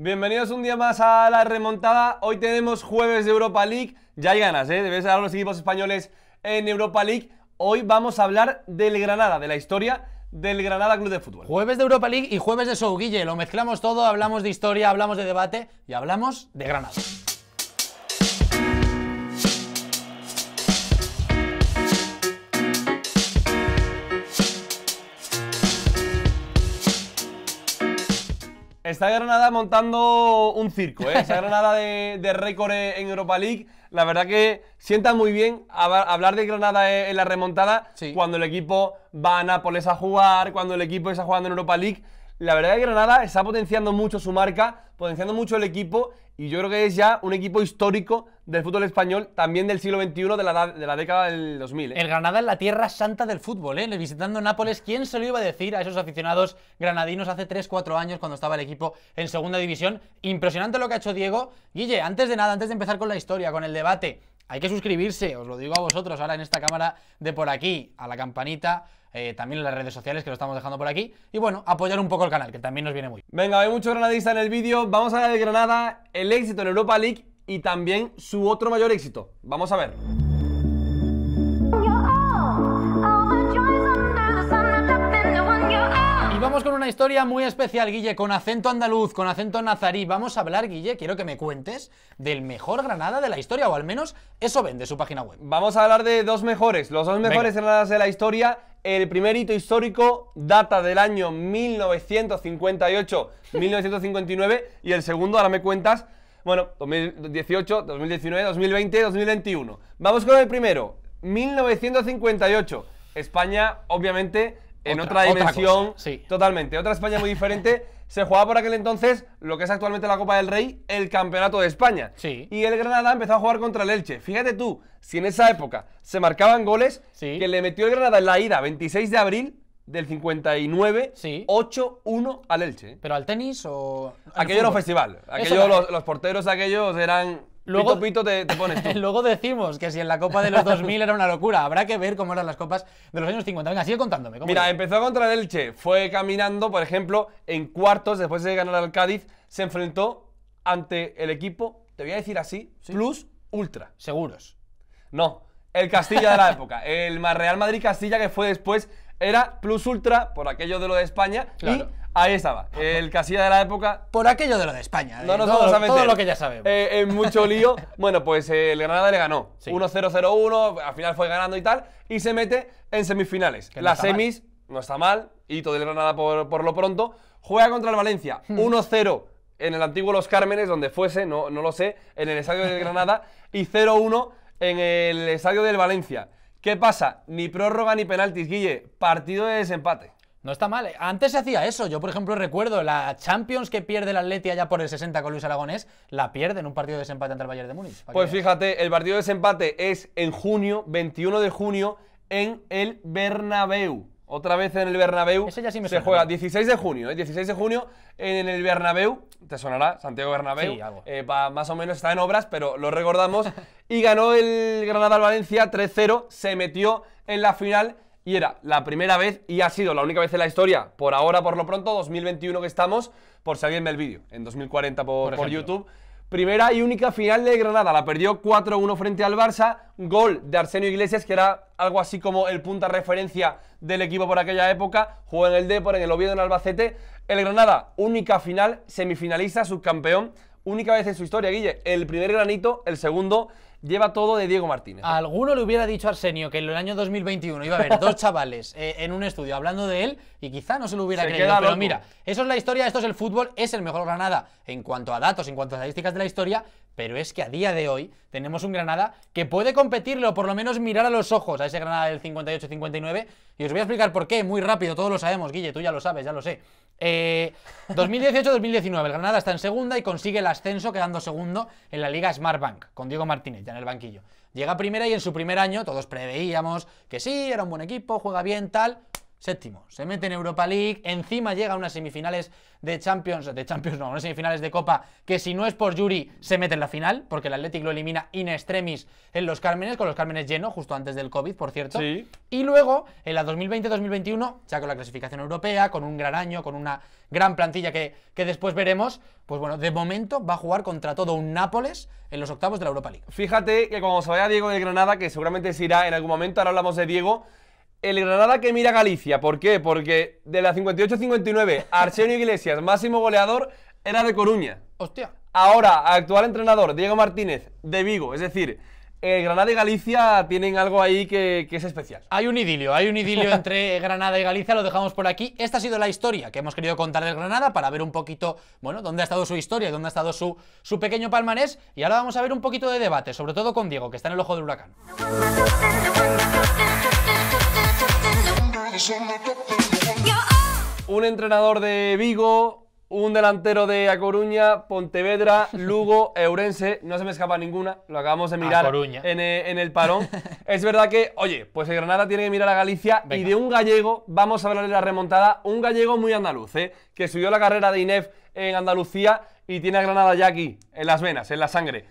Bienvenidos un día más a la remontada. Hoy tenemos jueves de Europa League. Ya hay ganas, ¿eh? Debes hablar los equipos españoles en Europa League. Hoy vamos a hablar del Granada, de la historia del Granada Club de Fútbol. Jueves de Europa League y jueves de Show, Guille. Lo mezclamos todo, hablamos de historia, hablamos de debate y hablamos de Granada. Está Granada montando un circo, ¿eh? Esa Granada de, récord en Europa League. La verdad que sienta muy bien hablar de Granada e-, en la remontada cuando el equipo va a Nápoles a jugar, cuando el equipo está jugando en Europa League. La verdad es que Granada está potenciando mucho su marca, potenciando mucho el equipo y yo creo que es ya un equipo histórico del fútbol español, también del siglo XXI, de la, década del 2000. ¿eh? El Granada es la tierra santa del fútbol, ¿eh? visitando Nápoles. ¿Quién se lo iba a decir a esos aficionados granadinos hace 3-4 años cuando estaba el equipo en segunda división? Impresionante lo que ha hecho Diego. Guille, antes de nada, antes de empezar con la historia, con el debate, hay que suscribirse, os lo digo a vosotros ahora en esta cámara de por aquí, a la campanita, eh, también en las redes sociales que lo estamos dejando por aquí. Y bueno, apoyar un poco el canal, que también nos viene muy bien. Venga, hay mucho granadista en el vídeo. Vamos a hablar de Granada, el éxito en Europa League y también su otro mayor éxito. Vamos a ver. con una historia muy especial, Guille, con acento andaluz, con acento nazarí. Vamos a hablar, Guille, quiero que me cuentes del mejor Granada de la historia, o al menos eso vende su página web. Vamos a hablar de dos mejores, los dos mejores Granadas de la historia. El primer hito histórico data del año 1958-1959 y el segundo, ahora me cuentas, bueno, 2018, 2019, 2020, 2021. Vamos con el primero, 1958. España, obviamente, en otra, dimensión. sí. Totalmente. Otra España muy diferente. se jugaba por aquel entonces lo que es actualmente la Copa del Rey, el Campeonato de España. Sí. Y el Granada empezó a jugar contra el Elche. Fíjate tú, si en esa época se marcaban goles, que le metió el Granada en la ida 26 de abril del 59, 8-1 al Elche. ¿Pero al tenis o...? Aquello era un festival. los, porteros aquellos eran Luego, pito, te, pones luego decimos que si en la Copa de los 2000 era una locura, habrá que ver cómo eran las copas de los años 50. Venga, sigue contándome. Mira, empezó contra el Elche, fue caminando, por ejemplo, en cuartos, después de ganar al Cádiz, se enfrentó ante el equipo, te voy a decir así, Plus Ultra. Seguros. No, el Castilla de la época, el Real Madrid Castilla que fue después, era Plus Ultra, por aquello de lo de España, claro. Ahí estaba, el casilla de la época. Por aquello de lo de España. ¿eh? todo, lo que ya sabemos. en eh, eh, mucho lío. bueno, pues el Granada le ganó. 1-0-0-1, al final fue ganando y tal. Y se mete en semifinales. Las semis no está mal, hito del Granada por, por lo pronto. Juega contra el Valencia, 1-0 hmm. en el antiguo Los Cármenes, donde fuese, no, no lo sé, en el estadio del Granada. y 0-1 en el estadio del Valencia. ¿Qué pasa? Ni prórroga ni penaltis, Guille. Partido de desempate. No está mal. Eh. Antes se hacía eso. Yo, por ejemplo, recuerdo la Champions que pierde el Atletia allá por el 60 con Luis Aragonés, la pierde en un partido de desempate ante el Bayern de Múnich. Pues fíjate, el partido de desempate es en junio, 21 de junio, en el Bernabéu. Otra vez en el Bernabéu. Ese ya sí me se juega 16 de junio, 16 ¿eh? de junio en el Bernabéu. Te sonará Santiago Bernabéu. Eh, más o menos está en obras, pero lo recordamos. y ganó el Granada al Valencia 3-0, se metió en la final y era la primera vez y ha sido la única vez en la historia, por ahora, por lo pronto, 2021 que estamos, por si alguien ve el vídeo, en 2040 por, YouTube. Primera y única final de Granada, la perdió 4-1 frente al Barça, gol de Arsenio Iglesias, que era algo así como el punta referencia del equipo por aquella época, jugó en el Depor, en el Oviedo, en Albacete. El Granada, única final, semifinalista, subcampeón, única vez en su historia, Guille, el primer granito, el segundo lleva todo de Diego Martínez. ¿A alguno le hubiera dicho a Arsenio que en el año 2021 iba a haber dos chavales eh, en un estudio hablando de él y quizá no se lo hubiera creído. Pero mira, eso es la historia, esto es el fútbol, es el mejor Granada en cuanto a datos, en cuanto a estadísticas de la historia, pero es que a día de hoy tenemos un Granada que puede competirlo, o por lo menos mirar a los ojos a ese Granada del 58-59 y os voy a explicar por qué, muy rápido, todos lo sabemos, Guille, tú ya lo sabes, ya lo sé. Eh, 2018-2019, el Granada está en segunda y consigue el ascenso quedando segundo en la Liga Smart Bank con Diego Martínez ya en el banquillo. Llega primera y en su primer año todos preveíamos que sí, era un buen equipo, juega bien, tal, séptimo. Se mete en Europa League, encima llega a unas semifinales de Champions, de Champions no, unas semifinales de Copa, que si no es por Yuri, se mete en la final, porque el Athletic lo elimina in extremis en los Cármenes, con los Cármenes lleno justo antes del COVID, por cierto. Y luego, en la 2020-2021, ya con la clasificación europea, con un gran año, con una gran plantilla que, que después veremos, pues bueno, de momento va a jugar contra todo un Nápoles en los octavos de la Europa League. Fíjate que como se vaya Diego de Granada, que seguramente se irá en algún momento, ahora hablamos de Diego, el Granada que mira Galicia. ¿Por qué? Porque de la 58-59, Arsenio Iglesias, máximo goleador, era de Coruña. Hostia. Ahora, actual entrenador, Diego Martínez, de Vigo. Es decir, el eh, Granada y Galicia tienen algo ahí que, es especial. Hay un idilio, hay un idilio entre Granada y Galicia, lo dejamos por aquí. Esta ha sido la historia que hemos querido contar del Granada para ver un poquito, bueno, dónde ha estado su historia, dónde ha estado su, su pequeño palmarés. Y ahora vamos a ver un poquito de debate, sobre todo con Diego, que está en el ojo del huracán. Un entrenador de Vigo, un delantero de A Coruña, Pontevedra, Lugo, Eurense, no se me escapa ninguna, lo acabamos de mirar eh, en, el parón. es verdad que, oye, pues el Granada tiene que mirar a Galicia y de un gallego, vamos a hablar de la remontada, un gallego muy andaluz, ¿eh? que subió la carrera de INEF en Andalucía y tiene a Granada ya aquí, en las venas, en la sangre.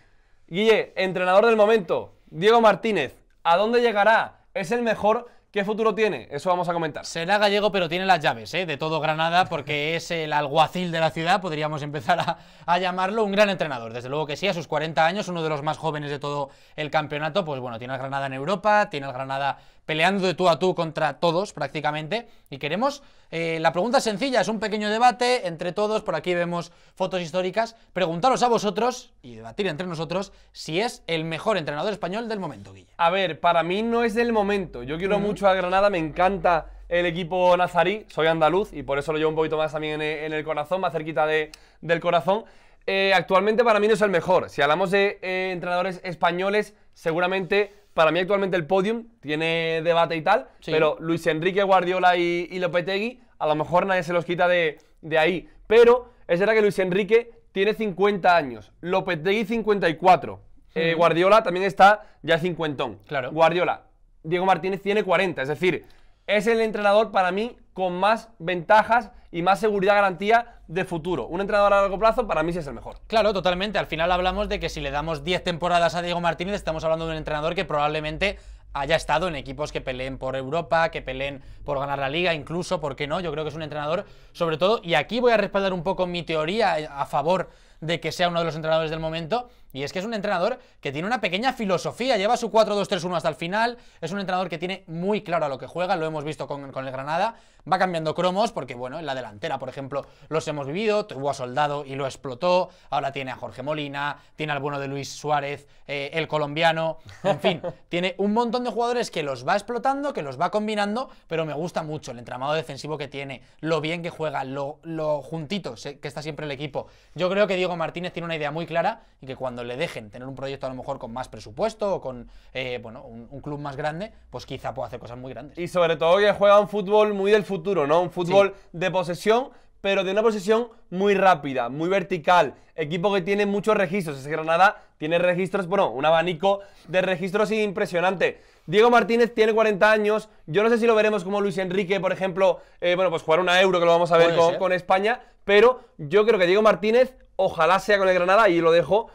Guille, entrenador del momento, Diego Martínez, ¿a dónde llegará? Es el mejor ¿Qué futuro tiene? Eso vamos a comentar. Será gallego, pero tiene las llaves ¿eh? de todo Granada, porque es el alguacil de la ciudad, podríamos empezar a, llamarlo. Un gran entrenador, desde luego que sí, a sus 40 años, uno de los más jóvenes de todo el campeonato. Pues bueno, tiene a Granada en Europa, tiene a Granada peleando de tú a tú contra todos prácticamente. Y queremos, eh, la pregunta es sencilla, es un pequeño debate entre todos, por aquí vemos fotos históricas, preguntaros a vosotros y debatir entre nosotros si es el mejor entrenador español del momento, Guille. A ver, para mí no es del momento, yo quiero mucho a Granada, me encanta el equipo nazarí, soy andaluz y por eso lo llevo un poquito más también en el corazón, más cerquita de, del corazón. Eh, actualmente para mí no es el mejor. Si hablamos de eh, entrenadores españoles, seguramente para mí actualmente el podium tiene debate y tal, pero Luis Enrique, Guardiola y, Lopetegui, a lo mejor nadie se los quita de, ahí. Pero es verdad que Luis Enrique tiene 50 años, Lopetegui 54. Eh, Guardiola también está ya cincuentón. Guardiola. Diego Martínez tiene 40. Es decir, es el entrenador para mí con más ventajas y más seguridad, garantía de futuro. Un entrenador a largo plazo para mí sí es el mejor. Claro, totalmente. Al final hablamos de que si le damos 10 temporadas a Diego Martínez, estamos hablando de un entrenador que probablemente haya estado en equipos que peleen por Europa, que peleen por ganar la liga, incluso, ¿por qué no? Yo creo que es un entrenador, sobre todo, y aquí voy a respaldar un poco mi teoría a favor de que sea uno de los entrenadores del momento. Y es que es un entrenador que tiene una pequeña filosofía, lleva su 4-2-3-1 hasta el final, es un entrenador que tiene muy claro a lo que juega, lo hemos visto con, con el Granada, va cambiando cromos porque, bueno, en la delantera, por ejemplo, los hemos vivido, tuvo a Soldado y lo explotó, ahora tiene a Jorge Molina, tiene al bueno de Luis Suárez, eh, el colombiano, en fin, tiene un montón de jugadores que los va explotando, que los va combinando, pero me gusta mucho el entramado defensivo que tiene, lo bien que juega, lo, lo juntito que está siempre el equipo. Yo creo que Diego Diego Martínez tiene una idea muy clara y que cuando le dejen tener un proyecto a lo mejor con más presupuesto o con eh, bueno, un, club más grande, pues quizá pueda hacer cosas muy grandes. Y sobre todo que juega un fútbol muy del futuro, ¿no? Un fútbol de posesión, pero de una posesión muy rápida, muy vertical. Equipo que tiene muchos registros. Es Granada tiene registros, bueno, un abanico de registros impresionante. Diego Martínez tiene 40 años. Yo no sé si lo veremos como Luis Enrique, por ejemplo, eh, bueno, pues jugar una euro que lo vamos a ver con, España. Pero yo creo que Diego Martínez Ojalá sea con el Granada y lo dejo.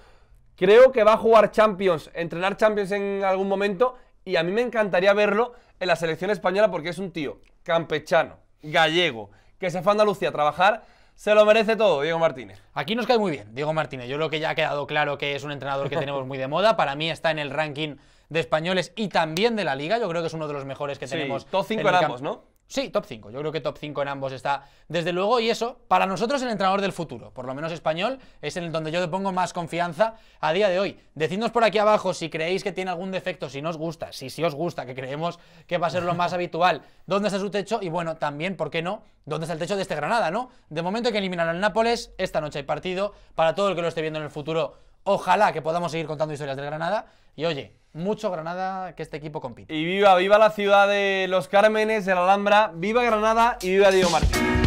Creo que va a jugar Champions, entrenar Champions en algún momento y a mí me encantaría verlo en la selección española porque es un tío campechano, gallego, que se fue a Andalucía a trabajar. Se lo merece todo, Diego Martínez. Aquí nos cae muy bien, Diego Martínez. Yo creo que ya ha quedado claro que es un entrenador que tenemos muy de moda. Para mí está en el ranking de españoles y también de la liga. Yo creo que es uno de los mejores que tenemos. Todos cinco en ¿no? Sí, top 5. Yo creo que top 5 en ambos está, desde luego, y eso, para nosotros el entrenador del futuro, por lo menos español, es en el donde yo le pongo más confianza a día de hoy. Decidnos por aquí abajo si creéis que tiene algún defecto, si no os gusta, si sí os gusta, que creemos que va a ser lo más habitual, dónde está su techo y bueno, también, ¿por qué no? ¿Dónde está el techo de este Granada, no? De momento hay que eliminar al Nápoles, esta noche hay partido, para todo el que lo esté viendo en el futuro, ojalá que podamos seguir contando historias del Granada, y oye, mucho Granada que este equipo compite. Y viva, viva la ciudad de Los Cármenes, de la Alhambra, viva Granada y viva Diego Martín.